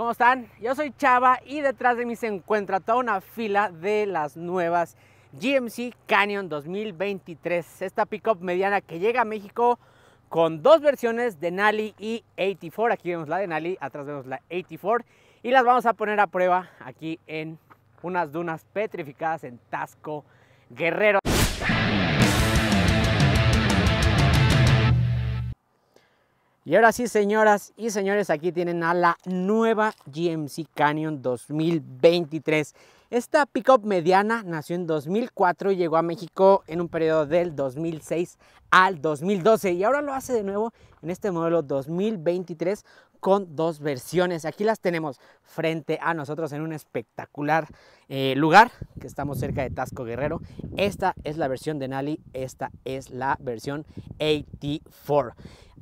¿Cómo están? Yo soy Chava y detrás de mí se encuentra toda una fila de las nuevas GMC Canyon 2023. Esta pickup mediana que llega a México con dos versiones de Nali y 84. Aquí vemos la de Nali, atrás vemos la 84 y las vamos a poner a prueba aquí en unas dunas petrificadas en Tasco Guerrero. Y ahora sí, señoras y señores, aquí tienen a la nueva GMC Canyon 2023. Esta pickup mediana nació en 2004 y llegó a México en un periodo del 2006 al 2012 y ahora lo hace de nuevo en este modelo 2023 con dos versiones. Aquí las tenemos frente a nosotros en un espectacular eh, lugar que estamos cerca de Tasco Guerrero. Esta es la versión de Nali, esta es la versión 84.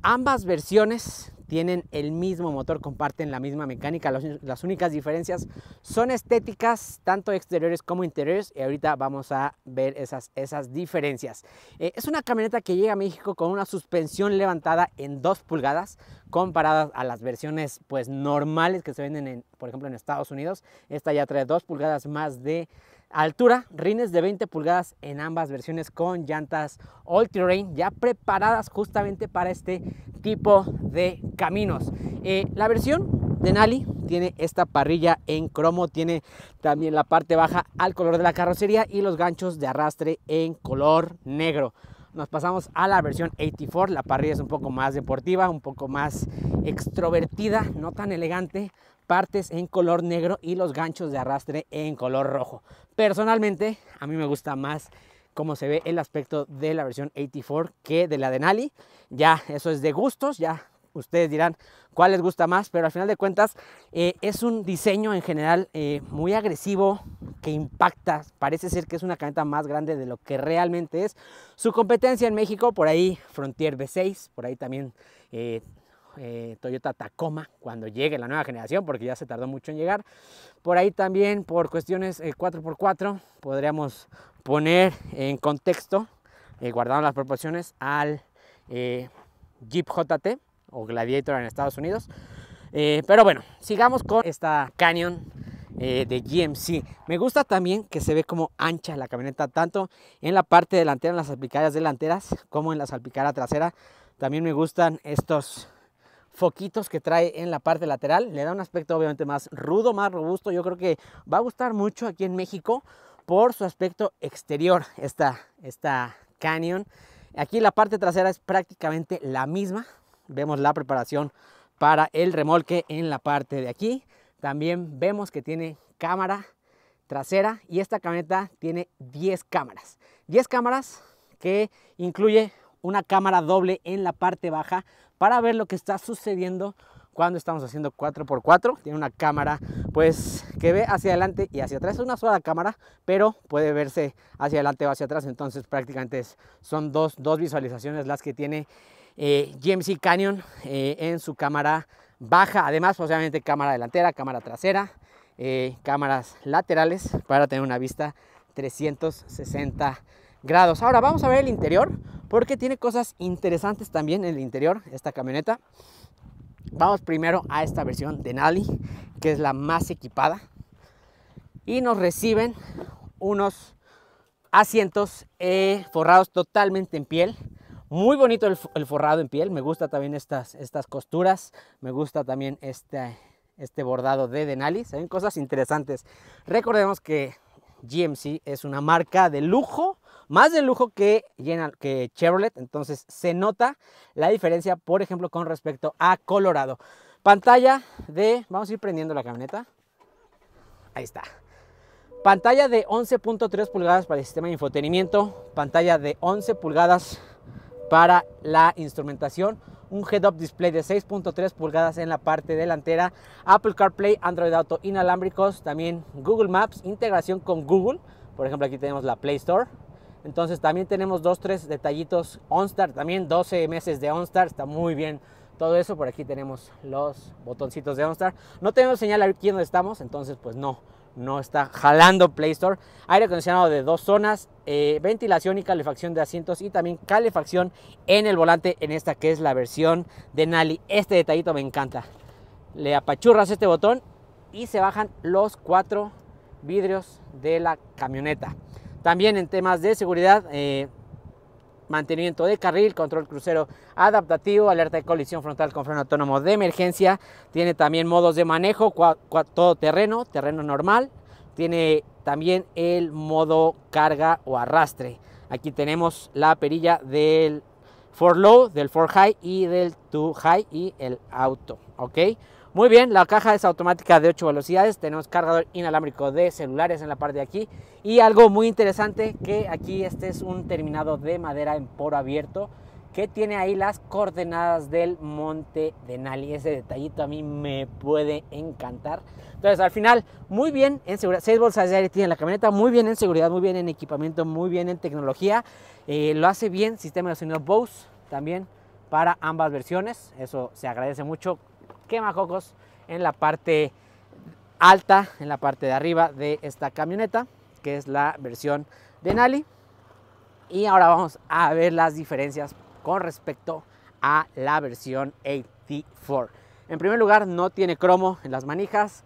Ambas versiones tienen el mismo motor, comparten la misma mecánica. Las, únicas diferencias son estéticas, tanto exteriores como interiores. Y ahorita vamos a ver esas, esas diferencias. Eh, es una camioneta que llega a México con una suspensión levantada en 2 pulgadas, comparadas a las versiones pues normales que se venden, por ejemplo, en Estados Unidos. Esta ya trae 2 pulgadas más de Altura, rines de 20 pulgadas en ambas versiones con llantas all terrain ya preparadas justamente para este tipo de caminos. Eh, la versión de Nali tiene esta parrilla en cromo, tiene también la parte baja al color de la carrocería y los ganchos de arrastre en color negro. Nos pasamos a la versión 84, la parrilla es un poco más deportiva, un poco más extrovertida, no tan elegante, partes en color negro y los ganchos de arrastre en color rojo. Personalmente, a mí me gusta más cómo se ve el aspecto de la versión 84 que de la Nali. Ya eso es de gustos, ya ustedes dirán cuál les gusta más, pero al final de cuentas eh, es un diseño en general eh, muy agresivo que impacta. Parece ser que es una camioneta más grande de lo que realmente es. Su competencia en México, por ahí Frontier V6, por ahí también eh, eh, Toyota Tacoma cuando llegue la nueva generación, porque ya se tardó mucho en llegar. Por ahí también, por cuestiones 4x4, eh, podríamos poner en contexto, eh, guardando las proporciones, al Jeep JT o Gladiator en Estados Unidos. pero bueno, sigamos con esta Canyon de GMC. Me gusta también que se ve como ancha la camioneta, tanto en la parte delantera, en las salpicadas delanteras, como en la salpicada trasera. También me gustan estos foquitos que trae en la parte lateral. Le da un aspecto obviamente más rudo, más robusto. Yo creo que va a gustar mucho aquí en México por su aspecto exterior, esta, esta Canyon. Aquí la parte trasera es prácticamente la misma. Vemos la preparación para el remolque en la parte de aquí. También vemos que tiene cámara trasera y esta camioneta tiene 10 cámaras. 10 cámaras que incluye una cámara doble en la parte baja para ver lo que está sucediendo cuando estamos haciendo 4x4. Tiene una cámara pues que ve hacia adelante y hacia atrás. Es una sola cámara, pero puede verse hacia adelante o hacia atrás. Entonces prácticamente son dos, visualizaciones las que tiene James eh, GMC Canyon eh, en su cámara baja. Además, posiblemente cámara delantera, cámara trasera, eh, cámaras laterales para tener una vista 360 grados. Ahora vamos a ver el interior porque tiene cosas interesantes también en el interior, esta camioneta. Vamos primero a esta versión Denali, que es la más equipada. Y nos reciben unos asientos eh, forrados totalmente en piel. Muy bonito el, forrado en piel. Me gusta también estas, estas costuras. Me gusta también este, este bordado de Denali. Se ven cosas interesantes. Recordemos que GMC es una marca de lujo más de lujo que, que Chevrolet. Entonces se nota la diferencia, por ejemplo, con respecto a Colorado. Pantalla de, vamos a ir prendiendo la camioneta. Ahí está. Pantalla de 11.3 pulgadas para el sistema de infotenimiento, pantalla de 11 pulgadas para la instrumentación, un head-up display de 6.3 pulgadas en la parte delantera, Apple CarPlay, Android Auto inalámbricos, también Google Maps, integración con Google, por ejemplo aquí tenemos la Play Store, entonces también tenemos dos, tres detallitos OnStar, también 12 meses de OnStar, está muy bien todo eso. Por aquí tenemos los botoncitos de OnStar. No tenemos señal aquí donde estamos, entonces pues no, no está jalando Play Store. Aire acondicionado de dos zonas, eh, ventilación y calefacción de asientos y también calefacción en el volante en esta que es la versión de Nali. Este detallito me encanta. Le apachurras este botón y se bajan los cuatro vidrios de la camioneta. También en temas de seguridad, eh, mantenimiento de carril, control crucero adaptativo, alerta de colisión frontal con freno autónomo de emergencia. Tiene también modos de manejo, todo terreno, terreno normal. Tiene también el modo carga o arrastre. Aquí tenemos la perilla del forlow, low, del for high y del two high y el auto, ¿ok? Muy bien, la caja es automática de 8 velocidades, tenemos cargador inalámbrico de celulares en la parte de aquí y algo muy interesante que aquí este es un terminado de madera en poro abierto que tiene ahí las coordenadas del monte de Denali. Ese detallito a mí me puede encantar. Entonces, al final, muy bien en seguridad. 6 bolsas de aire tiene la camioneta, muy bien en seguridad, muy bien en equipamiento, muy bien en tecnología. Eh, lo hace bien sistema de sonido Bose también para ambas versiones. Eso se agradece mucho jocos en la parte alta, en la parte de arriba de esta camioneta, que es la versión de Nali. Y ahora vamos a ver las diferencias con respecto a la versión 84. En primer lugar, no tiene cromo en las manijas,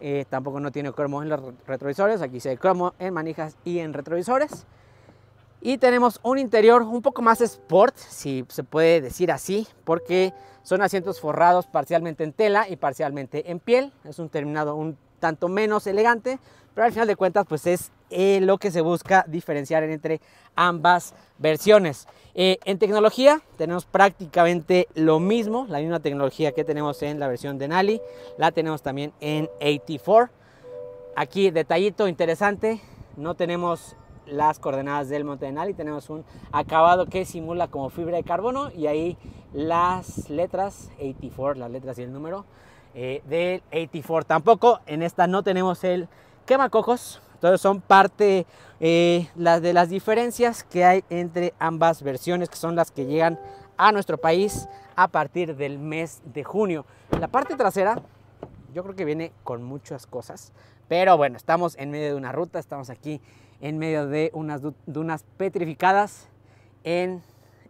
eh, tampoco no tiene cromo en los retrovisores, aquí se hay cromo en manijas y en retrovisores. Y tenemos un interior un poco más sport, si se puede decir así, porque son asientos forrados parcialmente en tela y parcialmente en piel. Es un terminado un tanto menos elegante, pero al final de cuentas pues es eh, lo que se busca diferenciar entre ambas versiones. Eh, en tecnología tenemos prácticamente lo mismo, la misma tecnología que tenemos en la versión de Nali, la tenemos también en 84. Aquí detallito interesante, no tenemos las coordenadas del Monte y Tenemos un acabado que simula como fibra de carbono y ahí las letras 84, las letras y el número eh, del 84. Tampoco en esta no tenemos el quemacocos. Entonces son parte eh, de las diferencias que hay entre ambas versiones, que son las que llegan a nuestro país a partir del mes de junio. La parte trasera yo creo que viene con muchas cosas, pero bueno, estamos en medio de una ruta, estamos aquí en medio de unas dunas petrificadas en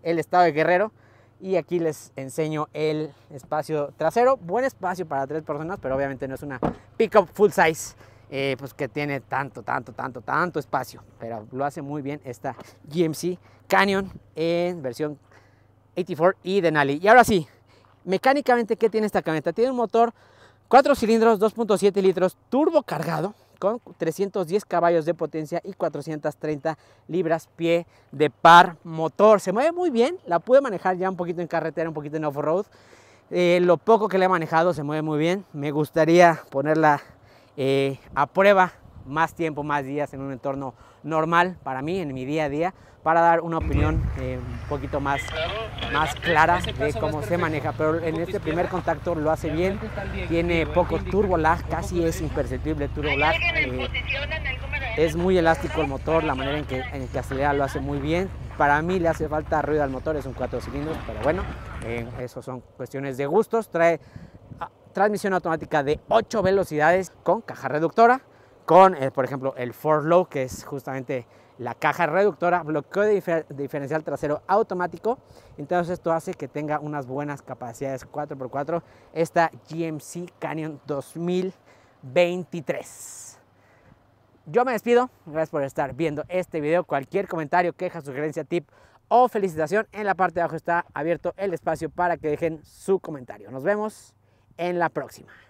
el estado de Guerrero. Y aquí les enseño el espacio trasero. Buen espacio para tres personas, pero obviamente no es una pickup full size. Eh, pues que tiene tanto, tanto, tanto, tanto espacio. Pero lo hace muy bien esta GMC Canyon en versión 84 y Denali. Y ahora sí, mecánicamente, ¿qué tiene esta camioneta? Tiene un motor 4 cilindros, 2.7 litros, turbo cargado con 310 caballos de potencia y 430 libras pie de par motor. Se mueve muy bien, la pude manejar ya un poquito en carretera, un poquito en off-road. Eh, lo poco que le he manejado se mueve muy bien. Me gustaría ponerla eh, a prueba más tiempo, más días en un entorno normal para mí, en mi día a día, para dar una opinión eh, un poquito más, más clara de cómo se maneja. Pero en este primer contacto lo hace bien, tiene poco turbo casi es imperceptible turbo lag. Eh, es muy elástico el motor, la manera en que, en que acelera lo hace muy bien. Para mí le hace falta ruido al motor, es un cuatro cilindros, pero bueno, eh, eso son cuestiones de gustos. Trae ah, transmisión automática de 8 velocidades con caja reductora con, eh, por ejemplo, el Ford Low, que es justamente la caja reductora, bloqueo de diferencial trasero automático. Entonces esto hace que tenga unas buenas capacidades 4x4 esta GMC Canyon 2023. Yo me despido, gracias por estar viendo este video. Cualquier comentario, queja, sugerencia, tip o felicitación, en la parte de abajo está abierto el espacio para que dejen su comentario. Nos vemos en la próxima.